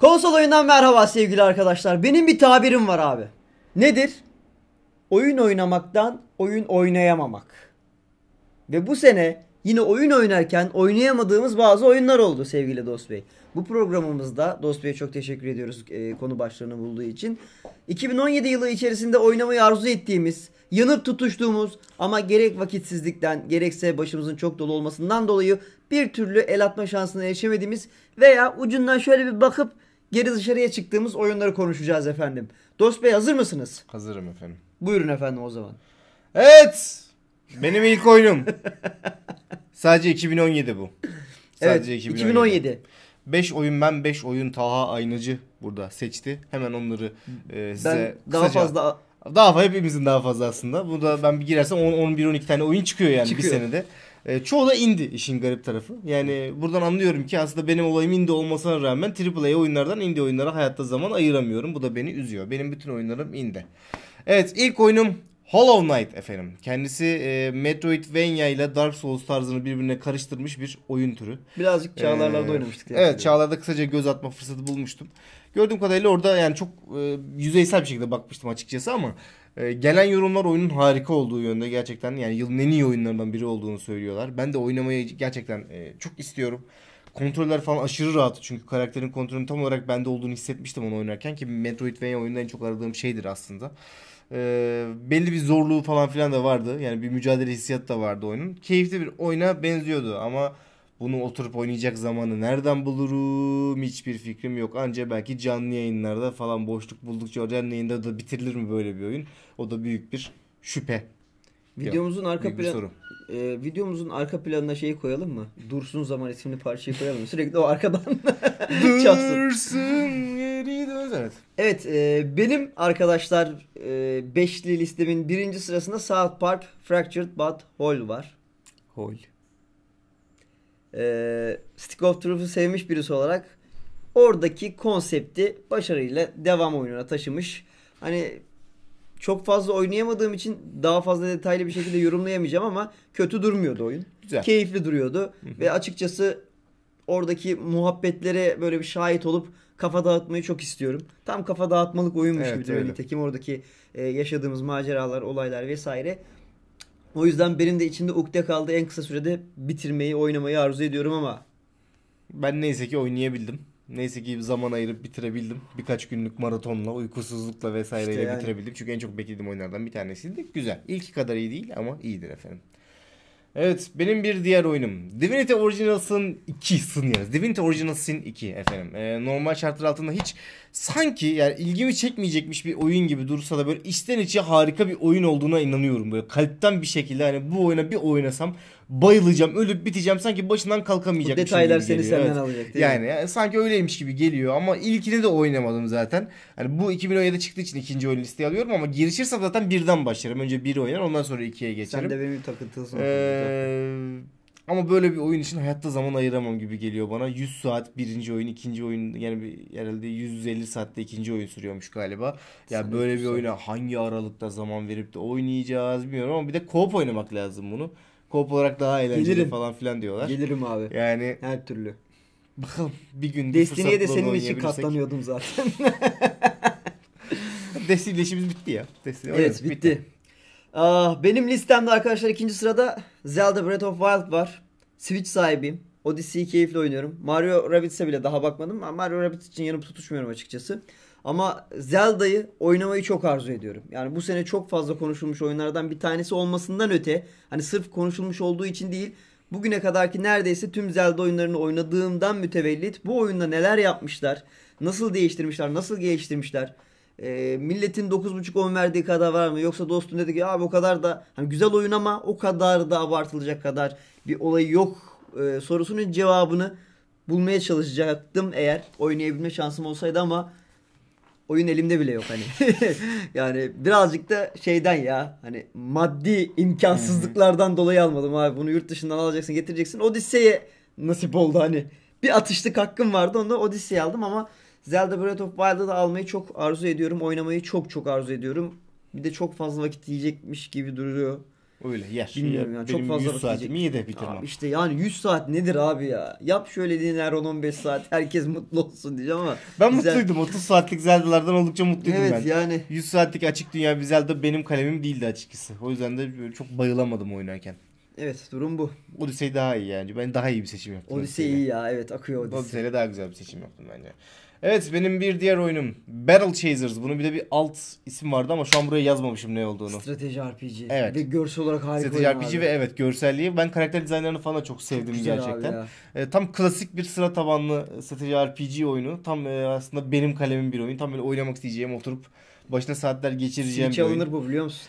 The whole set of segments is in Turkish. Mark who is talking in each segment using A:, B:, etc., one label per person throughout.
A: Konsol oyundan merhaba sevgili arkadaşlar. Benim bir tabirim var abi. Nedir? Oyun oynamaktan oyun oynayamamak. Ve bu sene yine oyun oynarken oynayamadığımız bazı oyunlar oldu sevgili Dost Bey. Bu programımızda Dost Bey'e çok teşekkür ediyoruz e, konu başlığını bulduğu için. 2017 yılı içerisinde oynamayı arzu ettiğimiz, yanıp tutuştuğumuz ama gerek vakitsizlikten gerekse başımızın çok dolu olmasından dolayı bir türlü el atma şansına erişemediğimiz veya ucundan şöyle bir bakıp geri dışarıya çıktığımız oyunları konuşacağız efendim. Dost Bey hazır mısınız?
B: Hazırım efendim. Buyurun efendim o zaman. Evet. Benim ilk oyunum. Sadece 2017 bu. Sadece evet 2017. 2017. 5 oyun ben 5 oyun Taha Aynacı burada seçti. Hemen onları e, size ben daha kısaca... fazla daha fazla hepimizin daha fazla aslında. Burada ben bir girersem 10 11 12 tane oyun çıkıyor yani çıkıyor. bir senede. E, çoğu da indi işin garip tarafı. Yani buradan anlıyorum ki aslında benim olayım indi olmasına rağmen AAA oyunlardan indi oyunlara hayatta zaman ayıramıyorum. Bu da beni üzüyor. Benim bütün oyunlarım indi. Evet ilk oyunum Hollow Knight efendim. Kendisi e, Metroidvania ile Dark Souls tarzını birbirine karıştırmış bir oyun türü. Birazcık çağlarlarda ee, oynamıştık. Evet çağlarda kısaca göz atma fırsatı bulmuştum. Gördüğüm kadarıyla orada yani çok e, yüzeysel bir şekilde bakmıştım açıkçası ama e, gelen yorumlar oyunun harika olduğu yönde gerçekten yani yılın en iyi oyunlarından biri olduğunu söylüyorlar. Ben de oynamayı gerçekten e, çok istiyorum. Kontroller falan aşırı rahat çünkü karakterin kontrolünün tam olarak bende olduğunu hissetmiştim onu oynarken ki Metroidvania oyununda en çok aradığım şeydir aslında. E, belli bir zorluğu falan filan da vardı yani bir mücadele hissiyatı da vardı oyunun. Keyifli bir oyuna benziyordu ama bunu oturup oynayacak zamanı nereden bulurum hiçbir fikrim yok. Anca belki canlı yayınlarda falan boşluk buldukça canlı yayında da bitirilir mi böyle bir oyun? O da büyük bir şüphe. Videomuzun arka plan E, videomuzun arka planına şeyi
A: koyalım mı? Dursun zaman isimli parçayı koyalım mı? Sürekli o arkadan çalsın. Dursun geri dön. Evet. Evet e, benim arkadaşlar e, beşli listemin birinci sırasında South Park Fractured But Whole var. Whole e, Stick of Truth'u sevmiş birisi olarak oradaki konsepti başarıyla devam oyununa taşımış. Hani çok fazla oynayamadığım için daha fazla detaylı bir şekilde yorumlayamayacağım ama kötü durmuyordu oyun. Güzel. Keyifli duruyordu Hı-hı. ve açıkçası oradaki muhabbetlere böyle bir şahit olup kafa dağıtmayı çok istiyorum. Tam kafa dağıtmalık oyunmuş evet, gibi duruyor nitekim oradaki e, yaşadığımız maceralar, olaylar vesaire. O yüzden benim de içinde ukde kaldı en kısa sürede bitirmeyi,
B: oynamayı arzu ediyorum ama. Ben neyse ki oynayabildim. Neyse ki zaman ayırıp bitirebildim. Birkaç günlük maratonla, uykusuzlukla vesaireyle işte yani. bitirebildim. Çünkü en çok beklediğim oyunlardan bir tanesiydi. Güzel. İlki kadar iyi değil ama iyidir efendim. Evet benim bir diğer oyunum Divinity Original Sin 2 sınıyoruz. Divinity Original Sin 2 efendim. Ee, normal şartlar altında hiç sanki yani ilgimi çekmeyecekmiş bir oyun gibi dursa da böyle içten içe harika bir oyun olduğuna inanıyorum. Böyle kalpten bir şekilde hani bu oyuna bir oynasam bayılacağım, ölüp biteceğim sanki başından kalkamayacak. Bu detaylar seni senden evet. alacak değil yani, mi? Yani sanki öyleymiş gibi geliyor ama ilkini de oynamadım zaten. Hani bu 2017'de çıktığı için ikinci oyun listeye alıyorum ama girişirsem zaten birden başlarım. Önce biri oynar ondan sonra ikiye geçerim. Sen de benim
A: takıntılısın. Ee,
B: ama böyle bir oyun için hayatta zaman ayıramam gibi geliyor bana. 100 saat birinci oyun, ikinci oyun yani bir, herhalde 150 saatte ikinci oyun sürüyormuş galiba. Ya yani böyle bir oyuna hangi aralıkta zaman verip de oynayacağız bilmiyorum ama bir de co-op oynamak lazım bunu. Co-op olarak daha eğlenceli Gelirim. falan filan diyorlar. Gelirim abi. Yani her türlü. Bakalım bir gün Destiny'ye de senin için katlanıyordum zaten. Destiny işimiz bitti ya. Destiny evet bitti. bitti.
A: Ah, benim listemde arkadaşlar ikinci sırada Zelda Breath of Wild var. Switch sahibiyim. Odyssey'i keyifle oynuyorum. Mario Rabbitse bile daha bakmadım ama Mario Rabbit için yanıp tutuşmuyorum açıkçası. Ama Zelda'yı oynamayı çok arzu ediyorum. Yani bu sene çok fazla konuşulmuş oyunlardan bir tanesi olmasından öte hani sırf konuşulmuş olduğu için değil bugüne kadarki neredeyse tüm Zelda oyunlarını oynadığımdan mütevellit bu oyunda neler yapmışlar, nasıl değiştirmişler, nasıl geliştirmişler e, milletin 9.5-10 verdiği kadar var mı? Yoksa dostum dedi ki abi o kadar da hani güzel oyun ama o kadar da abartılacak kadar bir olayı yok e, sorusunun cevabını bulmaya çalışacaktım eğer oynayabilme şansım olsaydı ama oyun elimde bile yok hani. yani birazcık da şeyden ya hani maddi imkansızlıklardan dolayı almadım abi. Bunu yurt dışından alacaksın getireceksin. Odisse'ye nasip oldu hani. Bir atışlık hakkım vardı onda da Odisse'ye aldım ama Zelda Breath of Wild'ı da almayı çok arzu ediyorum. Oynamayı çok çok arzu ediyorum. Bir de çok fazla vakit yiyecekmiş gibi duruyor. Öyle yer. Bilmiyorum ya, yani çok fazla 100 saat niye de bitirmem. Abi işte yani 100 saat nedir abi ya? Yap şöyle dinler 10-15 saat herkes mutlu olsun diyeceğim ama. Ben
B: güzel... mutluydum 30 saatlik Zelda'lardan oldukça mutluydum evet, ben. Evet yani. 100 saatlik açık dünya bir Zelda benim kalemim değildi açıkçası. O yüzden de çok bayılamadım oynarken. Evet durum bu. Odyssey daha iyi yani. Ben daha iyi bir seçim yaptım. Odyssey iyi ya evet akıyor Odyssey. Odyssey'le daha güzel bir seçim yaptım bence. Yani. Evet benim bir diğer oyunum Battle Chasers. Bunun bir de bir alt isim vardı ama şu an buraya yazmamışım ne olduğunu. Strateji RPG. Evet. Ve görsel olarak harika Strateji RPG abi. ve evet görselliği. Ben karakter dizaynlarını falan da çok sevdim çok gerçekten. E, tam klasik bir sıra tabanlı strateji RPG oyunu. Tam e, aslında benim kalemim bir oyun. Tam böyle oynamak isteyeceğim oturup başına saatler geçireceğim Switch'e bir oyun. alınır bu biliyor musun?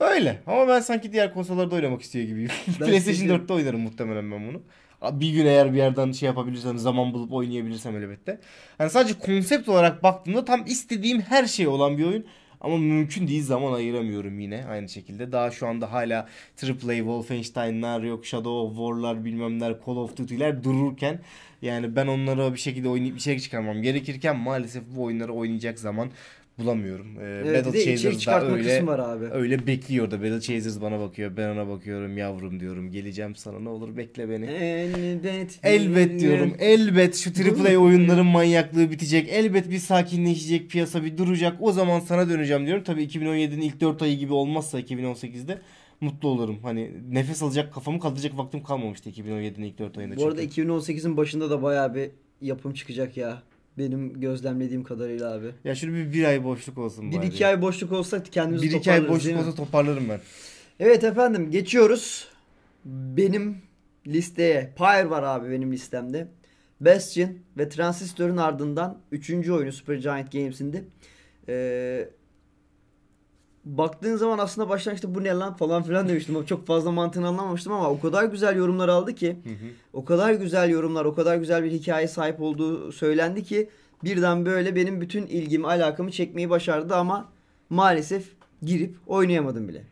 B: Öyle ama ben sanki diğer konsollarda oynamak istiyor gibiyim. PlayStation 4'te oynarım muhtemelen ben bunu bir gün eğer bir yerden şey yapabilirsem zaman bulup oynayabilirsem elbette. Hani sadece konsept olarak baktığımda tam istediğim her şey olan bir oyun. Ama mümkün değil zaman ayıramıyorum yine aynı şekilde. Daha şu anda hala AAA Wolfenstein'lar yok Shadow of War'lar bilmemler Call of Duty'ler dururken yani ben onları bir şekilde oynayıp içerik çıkarmam gerekirken maalesef bu oyunları oynayacak zaman bulamıyorum. Ee, evet, Battle Chasers da öyle, var abi. öyle bekliyor da Battle Chasers bana bakıyor. Ben ona bakıyorum yavrum diyorum. Geleceğim sana ne olur bekle beni.
A: Elbet. Elbet diyorum.
B: Elbet şu AAA oyunların manyaklığı bitecek. Elbet bir sakinleşecek piyasa bir duracak. O zaman sana döneceğim diyorum. Tabii 2017'nin ilk 4 ayı gibi olmazsa 2018'de mutlu olurum. Hani nefes alacak kafamı kaldıracak vaktim kalmamıştı 2017'nin ilk 4 ayında. Bu arada
A: 2018'in başında da baya bir yapım çıkacak ya. Benim gözlemlediğim kadarıyla abi.
B: Ya şöyle bir, bir ay boşluk olsun bir bari. iki ay boşluk olsa kendimizi bir toparlarız. Bir iki ay boşluk olsa
A: toparlarım ben. Evet efendim geçiyoruz. Benim listeye Pyre var abi benim listemde. Bastion ve Transistor'un ardından 3. oyunu Supergiant Games'inde. Ee, baktığın zaman aslında başlangıçta bu ne lan falan filan demiştim. Çok fazla mantığını anlamamıştım ama o kadar güzel yorumlar aldı ki. O kadar güzel yorumlar, o kadar güzel bir hikaye sahip olduğu söylendi ki birden böyle benim bütün ilgimi, alakamı çekmeyi başardı ama maalesef girip oynayamadım bile.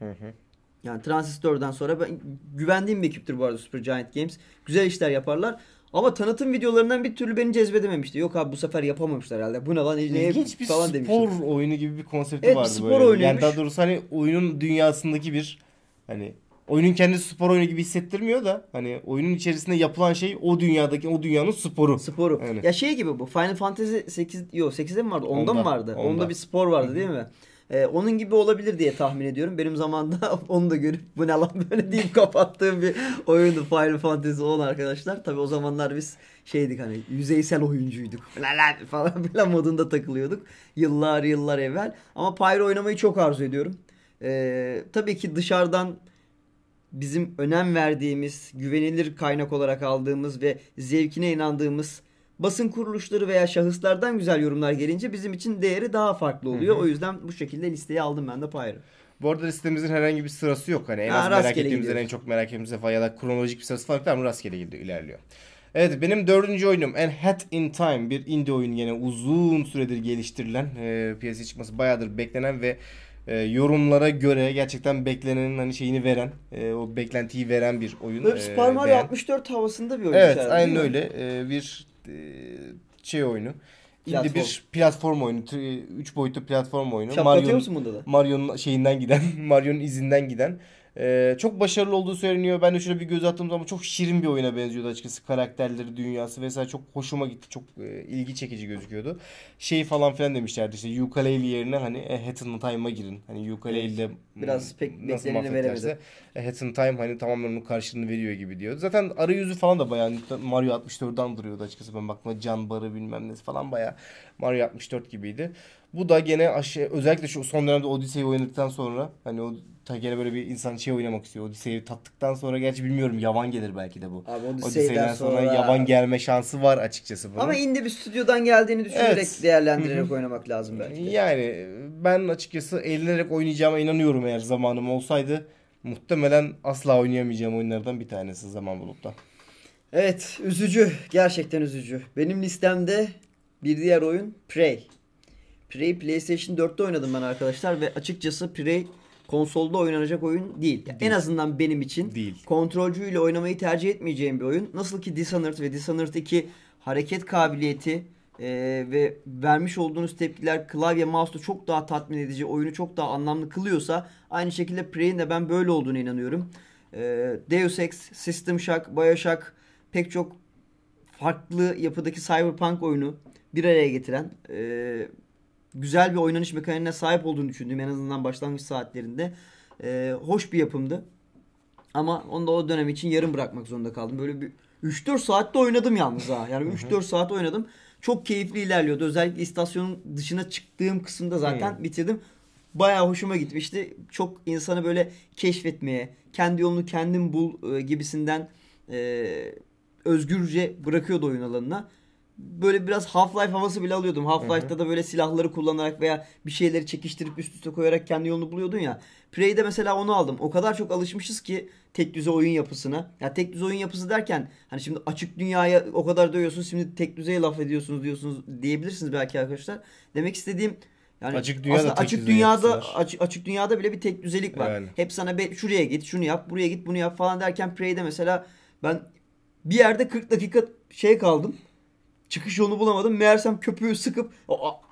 A: Yani transistörden sonra ben güvendiğim bir ekiptir bu arada Super Giant Games. Güzel işler yaparlar. Ama tanıtım videolarından bir türlü beni cezbedememişti. Yok abi bu sefer yapamamışlar herhalde.
B: Bu ne lan? Ne İlginç bir falan spor demiştim. oyunu gibi bir konsepti evet, vardı spor böyle. Oyunuymuş. Yani daha doğrusu hani oyunun dünyasındaki bir hani oyunun kendisi spor oyunu gibi hissettirmiyor da hani oyunun içerisinde yapılan şey o dünyadaki o dünyanın sporu. Sporu. Yani. Ya şey gibi bu. Final Fantasy 8
A: yok 8'de mi vardı? 10'da, 10'da mı vardı? 10'da. 10'da bir spor vardı değil mi? E, onun gibi olabilir diye tahmin ediyorum. Benim zamanda onu da görüp bu ne lan böyle deyip kapattığım bir oyundu Final Fantasy 10 arkadaşlar. Tabi o zamanlar biz şeydik hani yüzeysel oyuncuyduk falan falan filan modunda takılıyorduk. Yıllar yıllar evvel. Ama Pyro oynamayı çok arzu ediyorum. E, tabii ki dışarıdan bizim önem verdiğimiz, güvenilir kaynak olarak aldığımız ve zevkine inandığımız basın kuruluşları veya şahıslardan güzel yorumlar gelince bizim için değeri daha farklı oluyor. Hı hı. O yüzden bu şekilde listeyi aldım ben de Pyro. Bu arada
B: listemizin herhangi bir sırası yok. Hani en ha, az merak ettiğimiz en çok merak ettiğimiz defa ya da kronolojik bir sırası farklı ama rastgele gidiyor, ilerliyor. Evet benim dördüncü oyunum And Hat in Time bir indie oyun yine uzun süredir geliştirilen e, piyasaya çıkması bayağıdır beklenen ve e, yorumlara göre gerçekten beklenenin hani şeyini veren, e, o beklentiyi veren bir oyun. Böyle e, Super Mario
A: 64 havasında bir oyun. Evet, içeride, aynen öyle.
B: E, bir e, şey oyunu. Platform. İndi bir platform oyunu. üç boyutlu platform oyunu. Şaplatıyor Mario'nun, musun bunda da? Mario'nun şeyinden giden, Mario'nun izinden giden ee, çok başarılı olduğu söyleniyor. Ben de şöyle bir göz attığım zaman çok şirin bir oyuna benziyordu açıkçası. Karakterleri, dünyası vesaire çok hoşuma gitti. Çok e, ilgi çekici gözüküyordu. Şey falan filan demişlerdi işte ukulele yerine hani e, Hatton Time'a girin. Hani ukulele'de biraz pek bekleneni veremedi. E, Hatton Time hani tamamen onun karşılığını veriyor gibi diyor. Zaten arayüzü falan da bayağı hani Mario 64'dan duruyordu açıkçası. Ben baktığımda can barı bilmem ne falan bayağı Mario 64 gibiydi. Bu da gene aşağı, özellikle şu son dönemde Odyssey'i oynadıktan sonra hani o ta gene böyle bir insan şey oynamak istiyor. Odyssey'i tattıktan sonra gerçi bilmiyorum yavan gelir belki de bu. Abi Odyssey'den sonra, sonra yavan gelme şansı var açıkçası bunun. Ama
A: indi bir stüdyodan geldiğini düşünerek evet. değerlendirerek oynamak lazım
B: belki de. Yani ben açıkçası eğlenerek oynayacağıma inanıyorum eğer zamanım olsaydı. Muhtemelen asla oynayamayacağım oyunlardan bir tanesi zaman bulup da. Evet üzücü gerçekten üzücü. Benim listemde bir diğer oyun
A: Prey. Prey PlayStation 4'te oynadım ben arkadaşlar ve açıkçası Prey konsolda oynanacak oyun değil. değil. En azından benim için değil. kontrolcüyle oynamayı tercih etmeyeceğim bir oyun. Nasıl ki Dishonored ve Dishonored 2 hareket kabiliyeti e, ve vermiş olduğunuz tepkiler klavye mouse'u çok daha tatmin edici, oyunu çok daha anlamlı kılıyorsa aynı şekilde Prey'in de ben böyle olduğunu inanıyorum. E, Deus Ex, System Shock, BioShock pek çok farklı yapıdaki Cyberpunk oyunu bir araya getiren e, güzel bir oynanış mekaniğine sahip olduğunu düşündüğüm en azından başlangıç saatlerinde e, hoş bir yapımdı. Ama onu da o dönem için yarım bırakmak zorunda kaldım. Böyle bir 3-4 saatte oynadım yalnız ha. Yani 3-4 saat oynadım. Çok keyifli ilerliyordu. Özellikle istasyonun dışına çıktığım kısımda zaten hmm. bitirdim. Baya hoşuma gitmişti. Çok insanı böyle keşfetmeye, kendi yolunu kendin bul e, gibisinden e, özgürce bırakıyordu oyun alanına. Böyle biraz Half-Life havası bile alıyordum. Half-Life'da da böyle silahları kullanarak veya bir şeyleri çekiştirip üst üste koyarak kendi yolunu buluyordun ya. Prey'de mesela onu aldım. O kadar çok alışmışız ki tek düze oyun yapısına. Ya tek düze oyun yapısı derken hani şimdi açık dünyaya o kadar dövüyorsunuz şimdi tek düzeye laf ediyorsunuz diyorsunuz diyebilirsiniz belki arkadaşlar. Demek istediğim yani açık dünyada açık dünyada açık, açık dünyada bile bir tek düzelik var. Yani. Hep sana be, şuraya git, şunu yap, buraya git, bunu yap falan derken Prey'de mesela ben bir yerde 40 dakika şey kaldım. Çıkış yolunu bulamadım. Meğersem köpüğü sıkıp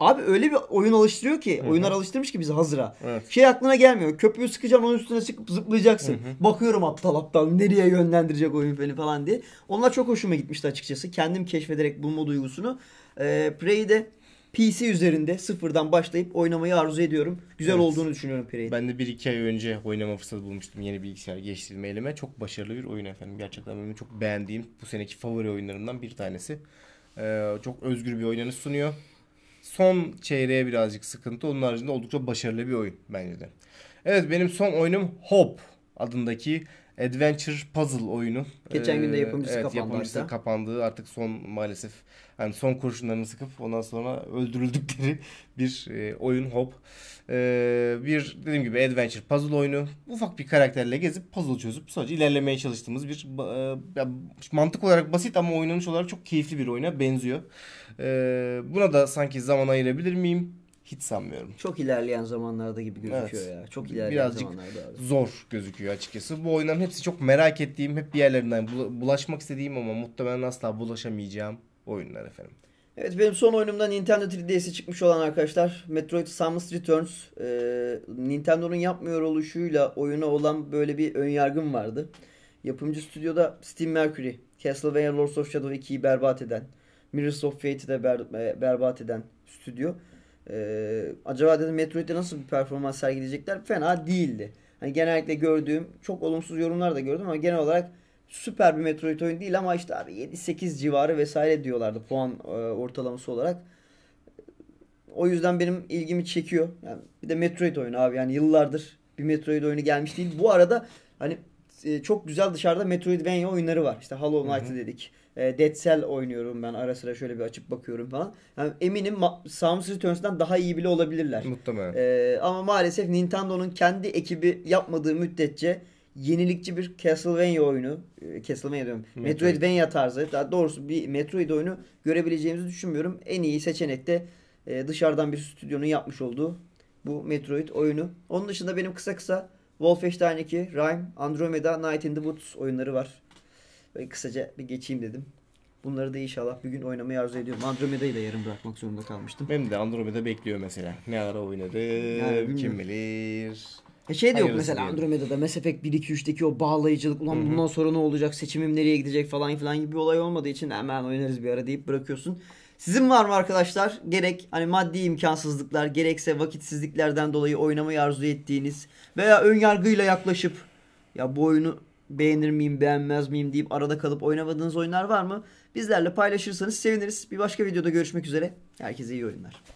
A: abi öyle bir oyun alıştırıyor ki, Hı-hı. oyunlar alıştırmış ki bizi hazıra. Evet. Şey aklına gelmiyor. Köpüğü sıkacaksın, onun üstüne sıkıp zıplayacaksın. Hı-hı. Bakıyorum aptal aptal nereye yönlendirecek oyun beni falan diye. Onlar çok hoşuma gitmişti açıkçası. Kendim keşfederek bulma duygusunu. Ee, Prey'de PC üzerinde sıfırdan başlayıp oynamayı arzu ediyorum. Güzel evet. olduğunu düşünüyorum Prey'in.
B: Ben de 1-2 ay önce oynama fırsatı bulmuştum yeni bilgisayar geliştirme elime. Çok başarılı bir oyun efendim. Gerçekten benim çok beğendiğim bu seneki favori oyunlarımdan bir tanesi. Ee, çok özgür bir oynanış sunuyor. Son çeyreğe birazcık sıkıntı. Onun haricinde oldukça başarılı bir oyun bence de. Evet benim son oyunum Hop adındaki adventure puzzle oyunu. Geçen ee, gün de ee, yapımcısı evet, kapandı. Yapımcısı hatta. kapandı. Artık son maalesef yani son kurşunlarını sıkıp ondan sonra öldürüldükleri bir e, oyun hop. Ee, bir dediğim gibi adventure puzzle oyunu. Ufak bir karakterle gezip puzzle çözüp sadece ilerlemeye çalıştığımız bir e, ya, mantık olarak basit ama oynanış olarak çok keyifli bir oyuna benziyor. Ee, buna da sanki zaman ayırabilir miyim? hiç sanmıyorum. Çok
A: ilerleyen zamanlarda gibi
B: gözüküyor evet. ya. Çok ilerleyen Birazcık zamanlarda abi. zor gözüküyor açıkçası. Bu oyunların hepsi çok merak ettiğim, hep bir yerlerinden bulaşmak istediğim ama muhtemelen asla bulaşamayacağım oyunlar efendim. Evet benim son oyunumdan Nintendo 3DS'e
A: çıkmış olan arkadaşlar Metroid Samus Returns e, Nintendo'nun yapmıyor oluşuyla oyuna olan böyle bir önyargım vardı. Yapımcı stüdyoda Steam Mercury, Castlevania Lords of Shadow 2'yi berbat eden, Mirrors of Fate'i de ber, e, berbat eden stüdyo. Ee, acaba dedim Metroid'de nasıl bir performans sergileyecekler? Fena değildi. Hani genellikle gördüğüm çok olumsuz yorumlar da gördüm ama genel olarak süper bir Metroid oyun değil ama işte abi 7-8 civarı vesaire diyorlardı puan e, ortalaması olarak. O yüzden benim ilgimi çekiyor. Yani bir de Metroid oyunu abi yani yıllardır bir Metroid oyunu gelmiş değil. Bu arada hani e, çok güzel dışarıda Metroidvania oyunları var. İşte Hollow Knight'ı dedik. E, Dead Cell oynuyorum ben ara sıra şöyle bir açıp bakıyorum falan. Yani eminim Ma- Samus Returns'dan daha iyi bile olabilirler. Muhtemelen. E, ama maalesef Nintendo'nun kendi ekibi yapmadığı müddetçe yenilikçi bir Castlevania oyunu, e, Castlevania diyorum, Metroid. Metroidvania tarzı, daha doğrusu bir Metroid oyunu görebileceğimizi düşünmüyorum. En iyi seçenek de e, dışarıdan bir stüdyonun yapmış olduğu bu Metroid oyunu. Onun dışında benim kısa kısa Wolfenstein 2, Rime, Andromeda, Night in the Woods oyunları var. Böyle kısaca bir geçeyim dedim. Bunları da inşallah bir gün oynamayı arzu ediyorum. Andromeda'yı
B: da yarım bırakmak zorunda kalmıştım. Benim de Andromeda bekliyor mesela. Ne ara oynarım, yani kim bilir. E şey de yok mesela diyelim.
A: Andromeda'da Mass Effect 1 2 3'teki o bağlayıcılık ulan Hı-hı. bundan sonra ne olacak seçimim nereye gidecek falan filan gibi bir olay olmadığı için hemen oynarız bir ara deyip bırakıyorsun. Sizin var mı arkadaşlar? Gerek hani maddi imkansızlıklar, gerekse vakitsizliklerden dolayı oynamayı arzu ettiğiniz veya önyargıyla yaklaşıp ya bu oyunu beğenir miyim beğenmez miyim deyip arada kalıp oynamadığınız oyunlar var mı? Bizlerle paylaşırsanız seviniriz. Bir başka videoda görüşmek üzere. Herkese iyi oyunlar.